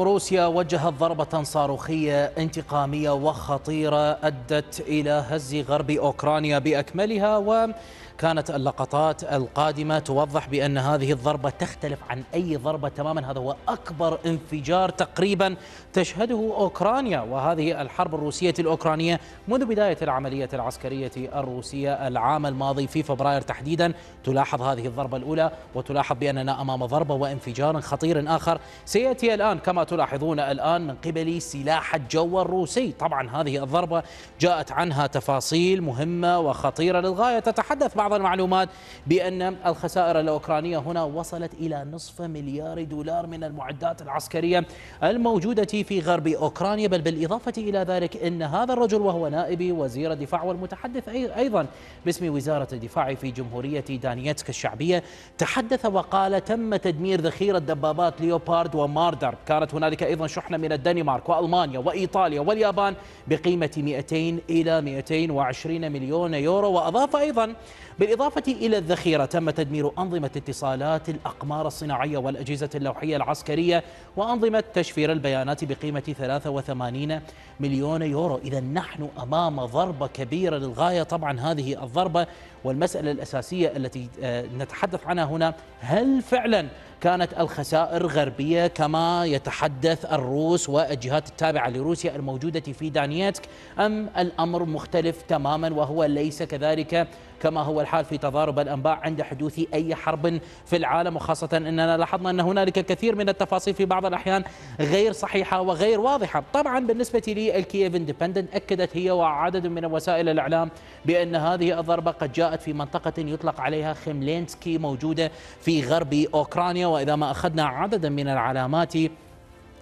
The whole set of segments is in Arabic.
روسيا وجهت ضربة صاروخية انتقامية وخطيرة أدت إلى هز غرب أوكرانيا بأكملها وكانت اللقطات القادمة توضح بأن هذه الضربة تختلف عن أي ضربة تماما هذا هو أكبر انفجار تقريبا تشهده أوكرانيا وهذه الحرب الروسية الأوكرانية منذ بداية العملية العسكرية الروسية العام الماضي في فبراير تحديدا تلاحظ هذه الضربة الأولى وتلاحظ بأننا أمام ضربة وانفجار خطير آخر سيأتي الآن كما تلاحظون الآن من قبل سلاح الجو الروسي طبعا هذه الضربة جاءت عنها تفاصيل مهمة وخطيرة للغاية تتحدث بعض المعلومات بأن الخسائر الأوكرانية هنا وصلت إلى نصف مليار دولار من المعدات العسكرية الموجودة في غرب أوكرانيا بل بالإضافة إلى ذلك أن هذا الرجل وهو نائب وزير الدفاع والمتحدث أيضا باسم وزارة الدفاع في جمهورية دانيتسك الشعبية تحدث وقال تم تدمير ذخيرة دبابات ليوبارد وماردر كانت هنالك أيضا شحنة من الدنمارك وألمانيا وإيطاليا واليابان بقيمة 200 إلى 220 مليون يورو وأضاف أيضا بالإضافة إلى الذخيرة تم تدمير أنظمة اتصالات الأقمار الصناعية والأجهزة اللوحية العسكرية وأنظمة تشفير البيانات بقيمة 83 مليون يورو إذا نحن أمام ضربة كبيرة للغاية طبعا هذه الضربة والمسألة الأساسية التي آه، نتحدث عنها هنا هل فعلا كانت الخسائر غربية كما يتحدث الروس والجهات التابعة لروسيا الموجودة في دانييتسك أم الأمر مختلف تماما وهو ليس كذلك كما هو الحال في تضارب الأنباء عند حدوث أي حرب في العالم وخاصة أننا لاحظنا أن هنالك كثير من التفاصيل في بعض الأحيان غير صحيحة وغير واضحة طبعا بالنسبة للكييف اندبندنت أكدت هي وعدد من وسائل الإعلام بأن هذه الضربة قد جاءت جاءت في منطقة يطلق عليها خيملينسكي موجودة في غرب أوكرانيا وإذا ما أخذنا عددا من العلامات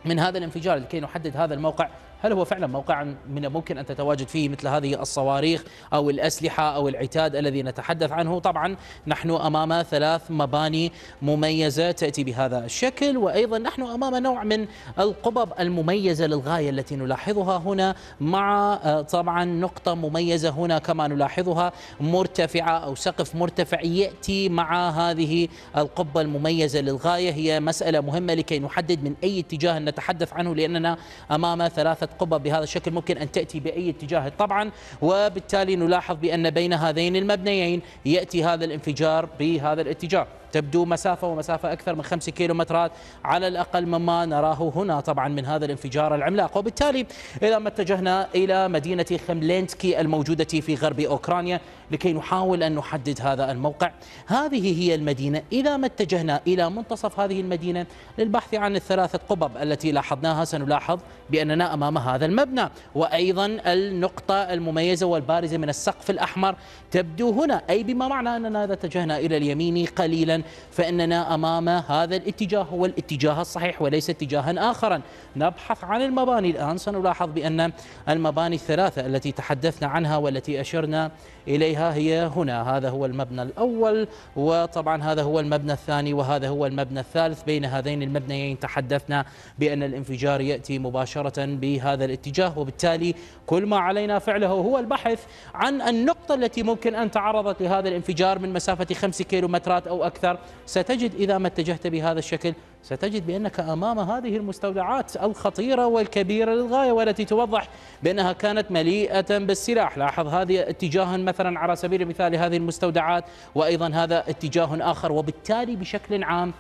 من هذا الانفجار لكي نحدد هذا الموقع هل هو فعلا موقعا من الممكن أن تتواجد فيه مثل هذه الصواريخ أو الأسلحة أو العتاد الذي نتحدث عنه طبعا نحن أمام ثلاث مباني مميزة تأتي بهذا الشكل وأيضا نحن أمام نوع من القبب المميزة للغاية التي نلاحظها هنا مع آه، طبعا نقطة مميزة هنا كما نلاحظها مرتفعة أو سقف مرتفع يأتي مع هذه القبة المميزة للغاية هي مسألة مهمة لكي نحدد من أي اتجاه نتحدث عنه لأننا أمام ثلاثة قبة بهذا الشكل ممكن أن تأتي بأي اتجاه طبعا وبالتالي نلاحظ بأن بين هذين المبنيين يأتي هذا الانفجار بهذا الاتجاه تبدو مسافة ومسافة أكثر من 5 كيلومترات على الأقل مما نراه هنا طبعا من هذا الانفجار العملاق وبالتالي إذا ما اتجهنا إلى مدينة خملينسكي الموجودة في غرب أوكرانيا لكي نحاول أن نحدد هذا الموقع هذه هي المدينة إذا ما اتجهنا إلى منتصف هذه المدينة للبحث عن الثلاثة قبب التي لاحظناها سنلاحظ بأننا أمام هذا المبنى وأيضا النقطة المميزة والبارزة من السقف الأحمر تبدو هنا أي بما معنى أننا إذا اتجهنا إلى اليمين قليلا فإننا أمام هذا الاتجاه هو الاتجاه الصحيح وليس اتجاها آخرا نبحث عن المباني الآن سنلاحظ بأن المباني الثلاثة التي تحدثنا عنها والتي أشرنا إليها هي هنا هذا هو المبنى الأول وطبعا هذا هو المبنى الثاني وهذا هو المبنى الثالث بين هذين المبنيين تحدثنا بأن الانفجار يأتي مباشرة بهذا الاتجاه وبالتالي كل ما علينا فعله هو البحث عن النقطة التي ممكن أن تعرضت لهذا الانفجار من مسافة خمس كيلومترات أو أكثر السكر ستجد إذا ما اتجهت بهذا الشكل ستجد بأنك أمام هذه المستودعات الخطيرة والكبيرة للغاية والتي توضح بأنها كانت مليئة بالسلاح لاحظ هذه اتجاه مثلا على سبيل المثال هذه المستودعات وأيضا هذا اتجاه آخر وبالتالي بشكل عام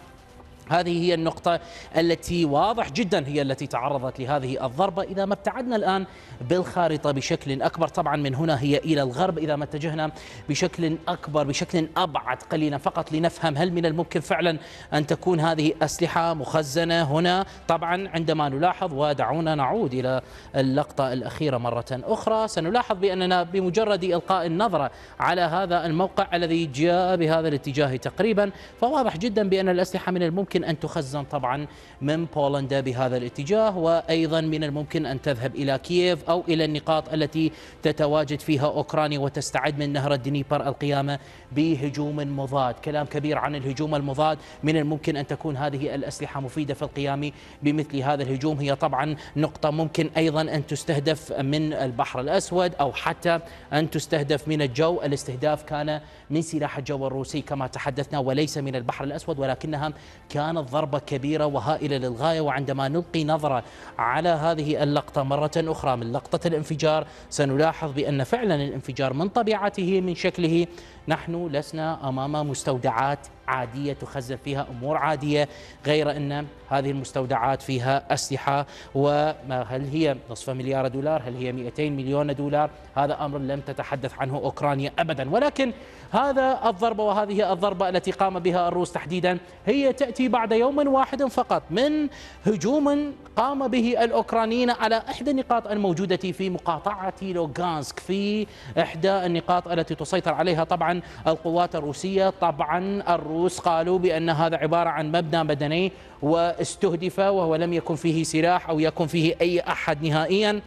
هذه هي النقطة التي واضح جدا هي التي تعرضت لهذه الضربة إذا ما ابتعدنا الآن بالخارطة بشكل أكبر طبعا من هنا هي إلى الغرب إذا ما اتجهنا بشكل أكبر بشكل أبعد قليلا فقط لنفهم هل من الممكن فعلا أن تكون هذه أسلحة مخزنة هنا طبعا عندما نلاحظ ودعونا نعود إلى اللقطة الأخيرة مرة أخرى سنلاحظ بأننا بمجرد إلقاء النظرة على هذا الموقع الذي جاء بهذا الاتجاه تقريبا فواضح جدا بأن الأسلحة من الممكن الممكن أن تخزن طبعا من بولندا بهذا الاتجاه وأيضا من الممكن أن تذهب إلى كييف أو إلى النقاط التي تتواجد فيها أوكرانيا وتستعد من نهر الدنيبر القيامة بهجوم مضاد كلام كبير عن الهجوم المضاد من الممكن أن تكون هذه الأسلحة مفيدة في القيام بمثل هذا الهجوم هي طبعا نقطة ممكن أيضا أن تستهدف من البحر الأسود أو حتى أن تستهدف من الجو الاستهداف كان من سلاح الجو الروسي كما تحدثنا وليس من البحر الأسود ولكنها كان كانت ضربة كبيرة وهائلة للغاية وعندما نلقي نظرة على هذه اللقطة مرة أخرى من لقطة الانفجار سنلاحظ بأن فعلا الانفجار من طبيعته من شكله نحن لسنا أمام مستودعات عادية تخزن فيها أمور عادية غير أن هذه المستودعات فيها أسلحة وما هل هي نصف مليار دولار هل هي 200 مليون دولار هذا أمر لم تتحدث عنه أوكرانيا أبدا ولكن هذا الضربة وهذه الضربة التي قام بها الروس تحديدا هي تأتي بعد يوم واحد فقط من هجوم قام به الأوكرانيين على إحدى النقاط الموجودة في مقاطعة لوغانسك في إحدى النقاط التي تسيطر عليها طبعا القوات الروسية طبعا الروس قالوا بأن هذا عبارة عن مبنى مدني واستهدف وهو لم يكن فيه سلاح أو يكن فيه أي أحد نهائيا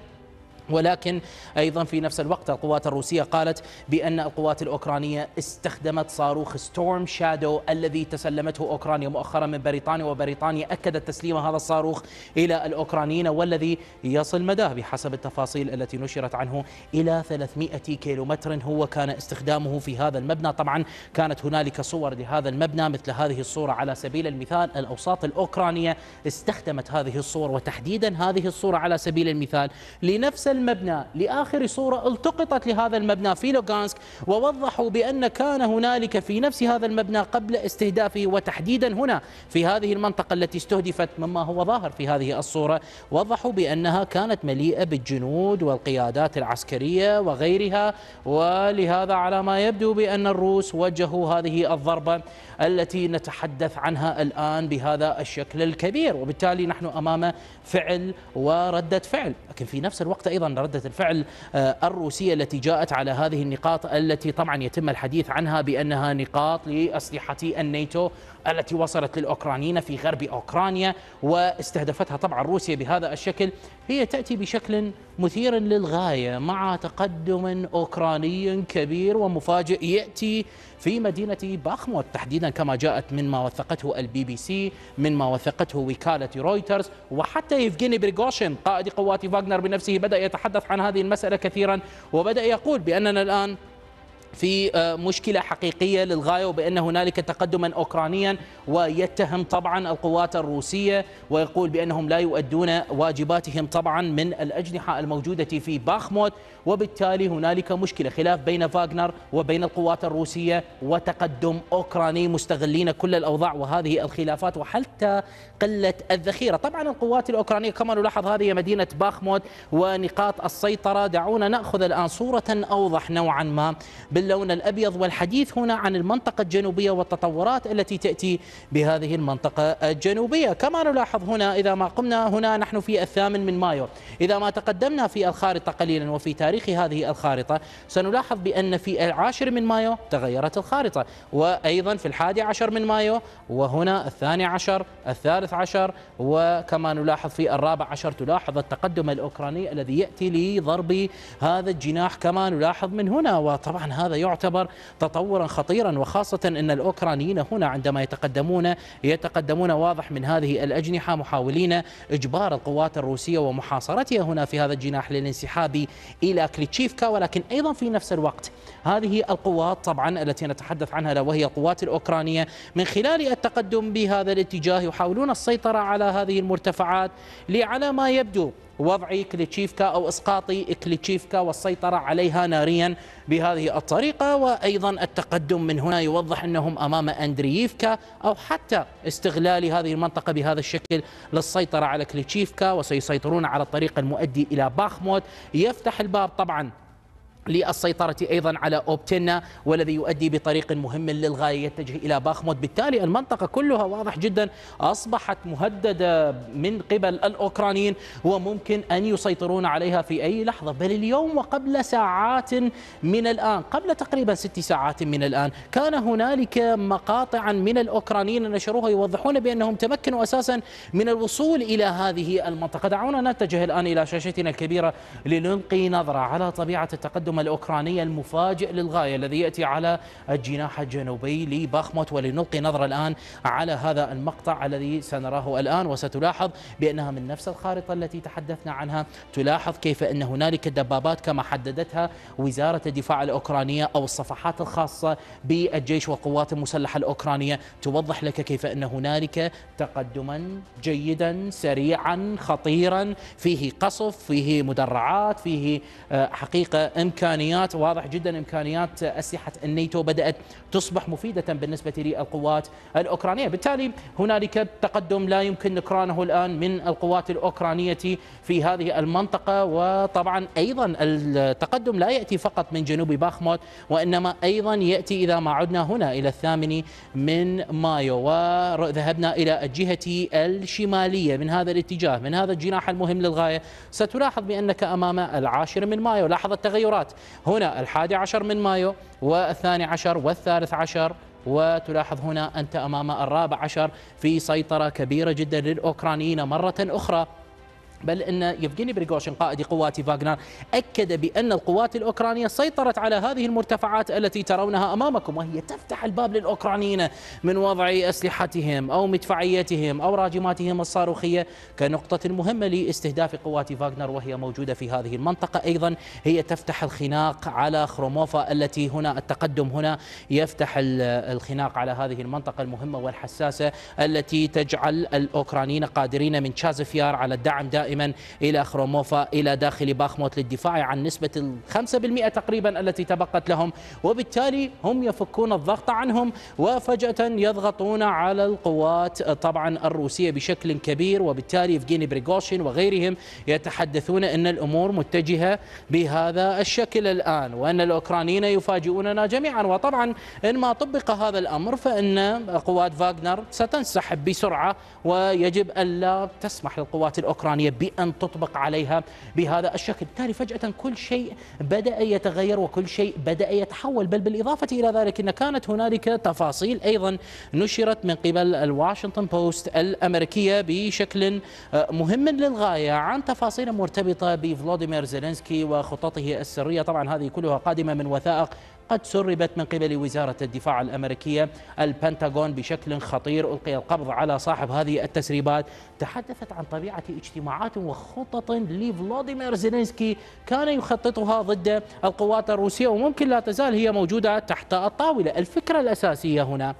ولكن ايضا في نفس الوقت القوات الروسيه قالت بان القوات الاوكرانيه استخدمت صاروخ ستورم شادو الذي تسلمته اوكرانيا مؤخرا من بريطانيا وبريطانيا اكدت تسليم هذا الصاروخ الى الاوكرانيين والذي يصل مداه بحسب التفاصيل التي نشرت عنه الى 300 كيلومتر هو كان استخدامه في هذا المبنى طبعا كانت هنالك صور لهذا المبنى مثل هذه الصوره على سبيل المثال الاوساط الاوكرانيه استخدمت هذه الصور وتحديدا هذه الصوره على سبيل المثال لنفس المبنى لآخر صورة التقطت لهذا المبنى في لوغانسك ووضحوا بأن كان هنالك في نفس هذا المبنى قبل استهدافه وتحديدا هنا في هذه المنطقة التي استهدفت مما هو ظاهر في هذه الصورة وضحوا بأنها كانت مليئة بالجنود والقيادات العسكرية وغيرها ولهذا على ما يبدو بأن الروس وجهوا هذه الضربة التي نتحدث عنها الآن بهذا الشكل الكبير وبالتالي نحن أمام فعل وردة فعل لكن في نفس الوقت أيضا أيضا ردة الفعل آه، الروسية التي جاءت على هذه النقاط التي طبعا يتم الحديث عنها بأنها نقاط لأسلحة الناتو التي وصلت للأوكرانيين في غرب أوكرانيا واستهدفتها طبعا روسيا بهذا الشكل هي تأتي بشكل مثير للغاية مع تقدم أوكراني كبير ومفاجئ يأتي في مدينة باخموت تحديدا كما جاءت مما وثقته البي بي سي مما وثقته وكالة رويترز وحتى يفجيني بريغوشين قائد قوات فاغنر بنفسه بدأ يتحدث عن هذه المسألة كثيرا وبدأ يقول بأننا الآن في آه، مشكلة حقيقية للغاية وبأن هنالك تقدما أوكرانيا ويتهم طبعا القوات الروسية ويقول بأنهم لا يؤدون واجباتهم طبعا من الأجنحة الموجودة في باخموت وبالتالي هنالك مشكلة خلاف بين فاغنر وبين القوات الروسية وتقدم أوكراني مستغلين كل الأوضاع وهذه الخلافات وحتى قلة الذخيرة طبعا القوات الأوكرانية كما نلاحظ هذه مدينة باخموت ونقاط السيطرة دعونا نأخذ الآن صورة أوضح نوعا ما بال اللون الأبيض والحديث هنا عن المنطقة الجنوبية والتطورات التي تأتي بهذه المنطقة الجنوبية كما نلاحظ هنا إذا ما قمنا هنا نحن في الثامن من مايو إذا ما تقدمنا في الخارطة قليلا وفي تاريخ هذه الخارطة سنلاحظ بأن في العاشر من مايو تغيرت الخارطة وأيضا في الحادي عشر من مايو وهنا الثاني عشر الثالث عشر وكما نلاحظ في الرابع عشر تلاحظ التقدم الأوكراني الذي يأتي لضرب هذا الجناح كما نلاحظ من هنا وطبعا هذا وهذا يعتبر تطورا خطيرا وخاصة أن الأوكرانيين هنا عندما يتقدمون يتقدمون واضح من هذه الأجنحة محاولين إجبار القوات الروسية ومحاصرتها هنا في هذا الجناح للانسحاب إلى كليتشيفكا ولكن أيضا في نفس الوقت هذه القوات طبعا التي نتحدث عنها وهي القوات الأوكرانية من خلال التقدم بهذا الاتجاه يحاولون السيطرة على هذه المرتفعات لعلى ما يبدو وضع كليتشيفكا أو إسقاط كليتشيفكا والسيطرة عليها ناريا بهذه الطريقة وأيضا التقدم من هنا يوضح أنهم أمام أندرييفكا أو حتى استغلال هذه المنطقة بهذا الشكل للسيطرة على كليتشيفكا وسيسيطرون على الطريق المؤدي إلى باخموت يفتح الباب طبعا للسيطرة أيضا على أوبتنا والذي يؤدي بطريق مهم للغاية يتجه إلى باخمود بالتالي المنطقة كلها واضح جدا أصبحت مهددة من قبل الأوكرانيين وممكن أن يسيطرون عليها في أي لحظة بل اليوم وقبل ساعات من الآن قبل تقريبا ست ساعات من الآن كان هنالك مقاطعا من الأوكرانيين نشروها يوضحون بأنهم تمكنوا أساسا من الوصول إلى هذه المنطقة دعونا نتجه الآن إلى شاشتنا الكبيرة لنلقي نظرة على طبيعة التقدم الهجوم الأوكراني المفاجئ للغاية الذي يأتي على الجناح الجنوبي لباخموت ولنلقي نظرة الآن على هذا المقطع الذي سنراه الآن وستلاحظ بأنها من نفس الخارطة التي تحدثنا عنها تلاحظ كيف أن هنالك دبابات كما حددتها وزارة الدفاع الأوكرانية أو الصفحات الخاصة بالجيش والقوات المسلحة الأوكرانية توضح لك كيف أن هنالك تقدما جيدا سريعا خطيرا فيه قصف فيه مدرعات فيه آه، حقيقة إمكان امكانيات واضح جدا امكانيات اسلحه الناتو بدات تصبح مفيده بالنسبه للقوات الاوكرانيه، بالتالي هنالك تقدم لا يمكن نكرانه الان من القوات الاوكرانيه في هذه المنطقه وطبعا ايضا التقدم لا ياتي فقط من جنوب باخموت وانما ايضا ياتي اذا ما عدنا هنا الى الثامن من مايو وذهبنا الى الجهه الشماليه من هذا الاتجاه من هذا الجناح المهم للغايه ستلاحظ بانك امام العاشر من مايو لاحظ التغيرات هنا الحادي عشر من مايو والثاني عشر والثالث عشر وتلاحظ هنا أنت أمام الرابع عشر في سيطرة كبيرة جدا للأوكرانيين مرة أخرى بل أن يفغيني بريغوشين قائد قوات فاغنر أكد بأن القوات الأوكرانية سيطرت على هذه المرتفعات التي ترونها أمامكم وهي تفتح الباب للأوكرانيين من وضع أسلحتهم أو مدفعيتهم أو راجماتهم الصاروخية كنقطة مهمة لاستهداف قوات فاغنر وهي موجودة في هذه المنطقة أيضا هي تفتح الخناق على خروموفا التي هنا التقدم هنا يفتح الخناق على هذه المنطقة المهمة والحساسة التي تجعل الأوكرانيين قادرين من تشازفيار على الدعم دائما دائما إلى خروموفا إلى داخل باخموت للدفاع عن نسبة الخمسة بالمئة تقريبا التي تبقت لهم وبالتالي هم يفكون الضغط عنهم وفجأة يضغطون على القوات طبعا الروسية بشكل كبير وبالتالي يفجيني بريغوشين وغيرهم يتحدثون أن الأمور متجهة بهذا الشكل الآن وأن الأوكرانيين يفاجئوننا جميعا وطبعا إن ما طبق هذا الأمر فإن قوات فاغنر ستنسحب بسرعة ويجب ألا تسمح للقوات الأوكرانية بأن تطبق عليها بهذا الشكل بالتالي فجأة كل شيء بدأ يتغير وكل شيء بدأ يتحول بل بالإضافة إلى ذلك أن كانت هنالك تفاصيل أيضا نشرت من قبل الواشنطن بوست الأمريكية بشكل آه، مهم للغاية عن تفاصيل مرتبطة بفلاديمير زيلينسكي وخططه السرية طبعا هذه كلها قادمة من وثائق قد سربت من قبل وزارة الدفاع الأمريكية البنتاغون بشكل خطير ألقي القبض على صاحب هذه التسريبات تحدثت عن طبيعة اجتماعات وخطط لفلاديمير زيلينسكي كان يخططها ضد القوات الروسية وممكن لا تزال هي موجودة تحت الطاولة الفكرة الأساسية هنا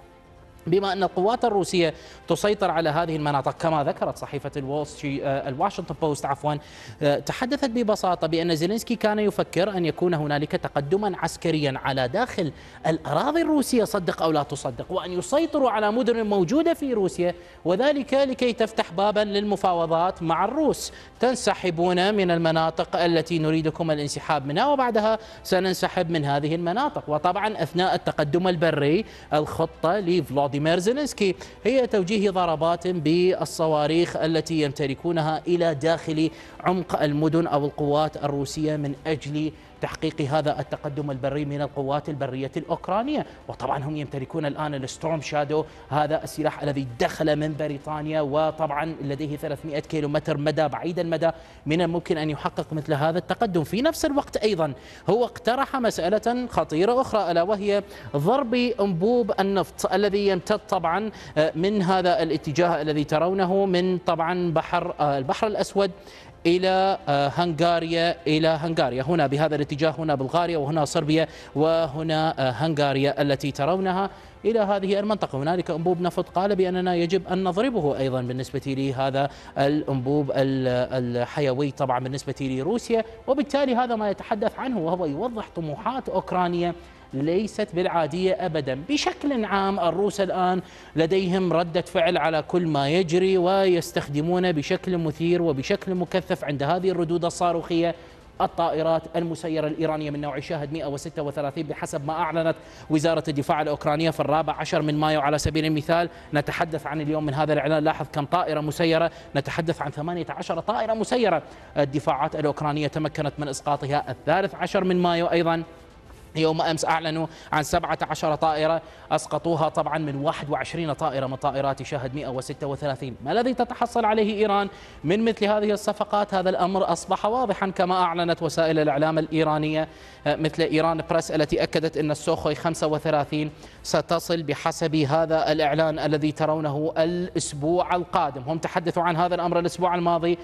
بما أن القوات الروسية تسيطر على هذه المناطق كما ذكرت صحيفة آه، الواشنطن بوست عفوا آه، تحدثت ببساطة بأن زيلينسكي كان يفكر أن يكون هنالك تقدما عسكريا على داخل الأراضي الروسية صدق أو لا تصدق وأن يسيطروا على مدن موجودة في روسيا وذلك لكي تفتح بابا للمفاوضات مع الروس تنسحبون من المناطق التي نريدكم الانسحاب منها وبعدها سننسحب من هذه المناطق وطبعا أثناء التقدم البري الخطة لفلاد فلاديمير زيلينسكي هي توجيه ضربات بالصواريخ التي يمتلكونها إلى داخل عمق المدن أو القوات الروسية من أجل تحقيق هذا التقدم البري من القوات البرية الأوكرانية وطبعا هم يمتلكون الآن الستورم شادو هذا السلاح الذي دخل من بريطانيا وطبعا لديه 300 كيلومتر مدى بعيد المدى من الممكن أن يحقق مثل هذا التقدم في نفس الوقت أيضا هو اقترح مسألة خطيرة أخرى ألا وهي ضرب أنبوب النفط الذي يمتد طبعا آه، من هذا الاتجاه الذي ترونه من طبعا بحر آه، البحر الأسود إلى آه، هنغاريا إلى هنغاريا هنا بهذا الاتجاه هنا بلغاريا وهنا صربيا وهنا آه، هنغاريا التي ترونها إلى هذه المنطقة هنالك أنبوب نفط قال بأننا يجب أن نضربه أيضا بالنسبة لهذا الأنبوب الحيوي طبعا بالنسبة لروسيا وبالتالي هذا ما يتحدث عنه وهو يوضح طموحات أوكرانيا ليست بالعادية أبدا بشكل عام الروس الآن لديهم ردة فعل على كل ما يجري ويستخدمون بشكل مثير وبشكل مكثف عند هذه الردود الصاروخية الطائرات المسيرة الإيرانية من نوع شاهد 136 بحسب ما أعلنت وزارة الدفاع الأوكرانية في الرابع عشر من مايو على سبيل المثال نتحدث عن اليوم من هذا الإعلان لاحظ كم طائرة مسيرة نتحدث عن 18 طائرة مسيرة الدفاعات الأوكرانية تمكنت من إسقاطها الثالث عشر من مايو أيضا يوم أمس أعلنوا عن 17 طائرة أسقطوها طبعا من 21 طائرة من طائرات شهد 136 ما الذي تتحصل عليه إيران من مثل هذه الصفقات هذا الأمر أصبح واضحا كما أعلنت وسائل الإعلام الإيرانية آه، مثل إيران بريس التي أكدت أن السوخوي 35 ستصل بحسب هذا الإعلان الذي ترونه الأسبوع القادم هم تحدثوا عن هذا الأمر الأسبوع الماضي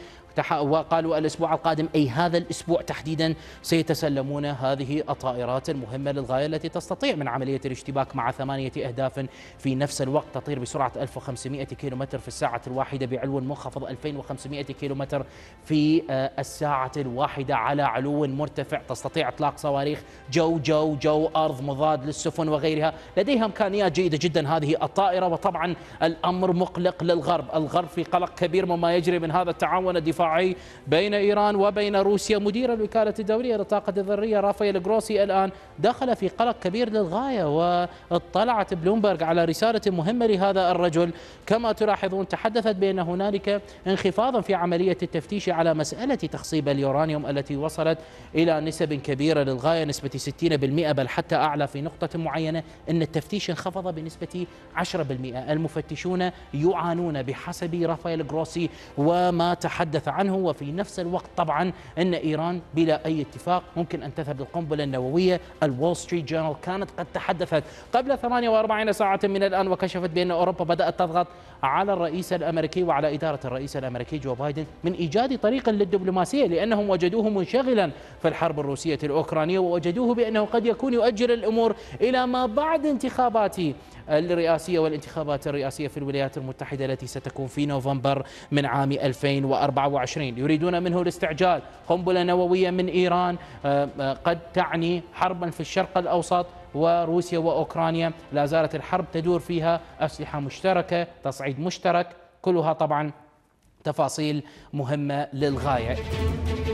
وقالوا الأسبوع القادم أي هذا الأسبوع تحديدا سيتسلمون هذه الطائرات المهمة للغاية التي تستطيع من عملية الاشتباك مع ثمانية أهداف في نفس الوقت تطير بسرعة 1500 كيلومتر في الساعة الواحدة بعلو منخفض 2500 كيلومتر في آه، الساعة الواحدة على علو مرتفع تستطيع إطلاق صواريخ جو جو جو أرض مضاد للسفن وغيرها لديها إمكانيات جيدة جدا هذه الطائرة وطبعا الأمر مقلق للغرب الغرب في قلق كبير مما يجري من هذا التعاون الدفاعي الدفاعي بين إيران وبين روسيا مدير الوكالة الدولية للطاقة الذرية رافائيل جروسي الآن دخل في قلق كبير للغاية واطلعت بلومبرغ على رسالة مهمة لهذا الرجل كما تلاحظون تحدثت بأن هنالك انخفاضا في عملية التفتيش على مسألة تخصيب اليورانيوم التي وصلت إلى نسب كبيرة للغاية نسبة 60% بل حتى أعلى في نقطة معينة أن التفتيش انخفض بنسبة 10% المفتشون يعانون بحسب رافائيل جروسي وما تحدث عنه وفي نفس الوقت طبعا أن إيران بلا أي اتفاق ممكن أن تذهب للقنبلة النووية الول ستريت جورنال كانت قد تحدثت قبل 48 ساعة من الآن وكشفت بأن أوروبا بدأت تضغط على الرئيس الأمريكي وعلى إدارة الرئيس الأمريكي جو بايدن من إيجاد طريق للدبلوماسية لأنهم وجدوه منشغلا في الحرب الروسية الأوكرانية ووجدوه بأنه قد يكون يؤجل الأمور إلى ما بعد انتخابات الرئاسية والانتخابات الرئاسية في الولايات المتحدة التي ستكون في نوفمبر من عام 2024 2023 يريدون منه الاستعجال قنبلة نووية من إيران آه، آه، قد تعني حربا في الشرق الأوسط وروسيا وأوكرانيا لا زالت الحرب تدور فيها أسلحة مشتركة تصعيد مشترك كلها طبعا تفاصيل مهمة للغاية